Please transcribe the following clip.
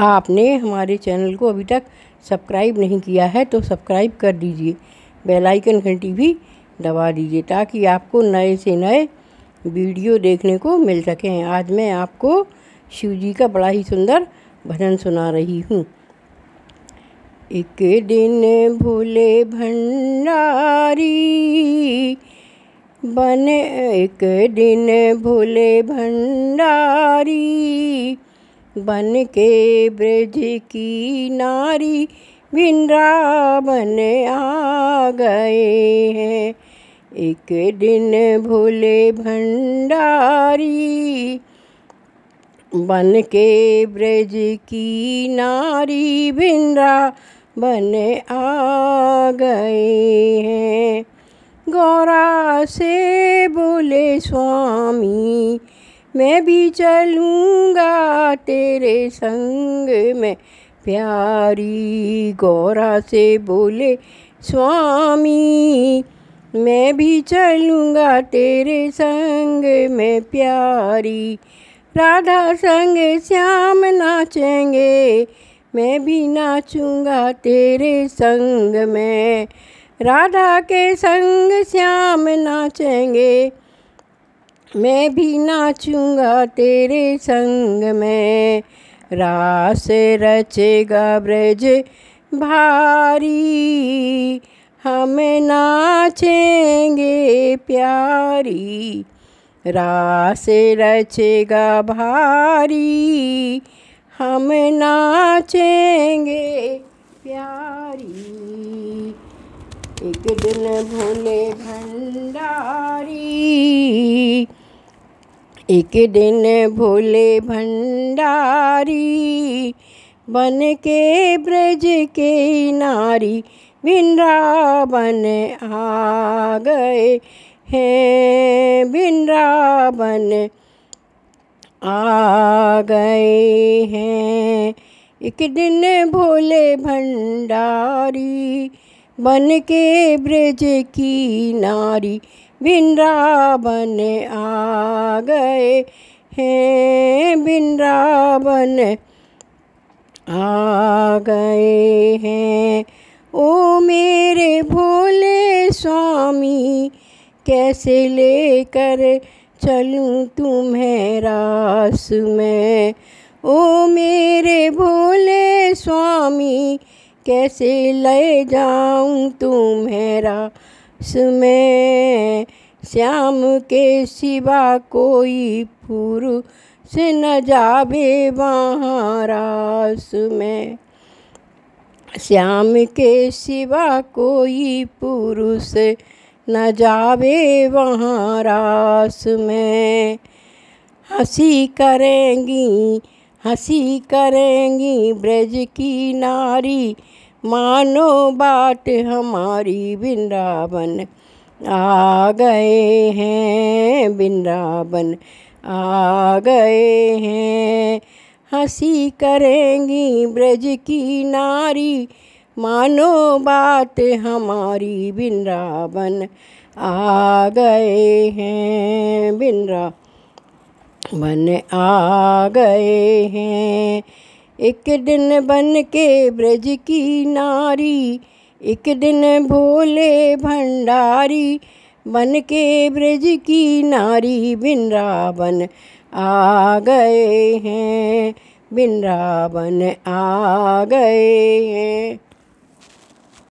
आपने हमारे चैनल को अभी तक सब्सक्राइब नहीं किया है तो सब्सक्राइब कर दीजिए बेल आइकन घंटी भी दबा दीजिए ताकि आपको नए से नए वीडियो देखने को मिल सकें आज मैं आपको शिव जी का बड़ा ही सुंदर भजन सुना रही हूँ एक दिन भोले भंडारी बने एक दिन भोले भंडारी बन के ब्रज की नारी वृंदावन आ गए हैं एक दिन भोले भंडारी बन के ब्रज की नारी बन आ गए हैं गौरा से बोले स्वामी मैं भी चलूँगा तेरे संग में प्यारी गौरा से बोले स्वामी मैं भी चलूँगा तेरे संग में प्यारी राधा संग श्याम नाचेंगे मैं भी नाचूँगा तेरे संग में राधा के संग श्याम नाचेंगे मैं भी नाचूंगा तेरे संग में रास रचेगा ब्रज भारी हम नाचेंगे प्यारी रास रचेगा भारी हम नाचेंगे प्यारी एक दिन भोले भंडारी एक दिन भोले भंडारी बन के ब्रज के नारी बिंद्रावन आ गए हैं बिंद्रावन आ गए हैं एक दिन भोले भंडारी बन के ब्रज की नारी बिंद्रावन आ गए हैं बिंद्रावन आ गए हैं ओ मेरे भोले स्वामी कैसे लेकर चलूँ तुम्हें रास में ओ मेरे भोले स्वामी कैसे ले जाऊँ तुम्हें रास उसमें श्याम के सिवा कोई पुरुष न जावे वहाँ रास में श्याम के सिवा कोई पुरुष न जावे वहाँ रास में हंसी करेंगी हंसी करेंगी ब्रज की नारी मानो बात हमारी वृंदावन आ गए हैं वृंदावन आ गए हैं हंसी करेंगी ब्रज की नारी मानो बात हमारी वृंदावन आ गए हैं बन आ गए हैं एक दिन बन के ब्रज की नारी एक दिन भोले भंडारी बन के ब्रज की नारी बिन रावण आ गए हैं बिन रावण आ गए हैं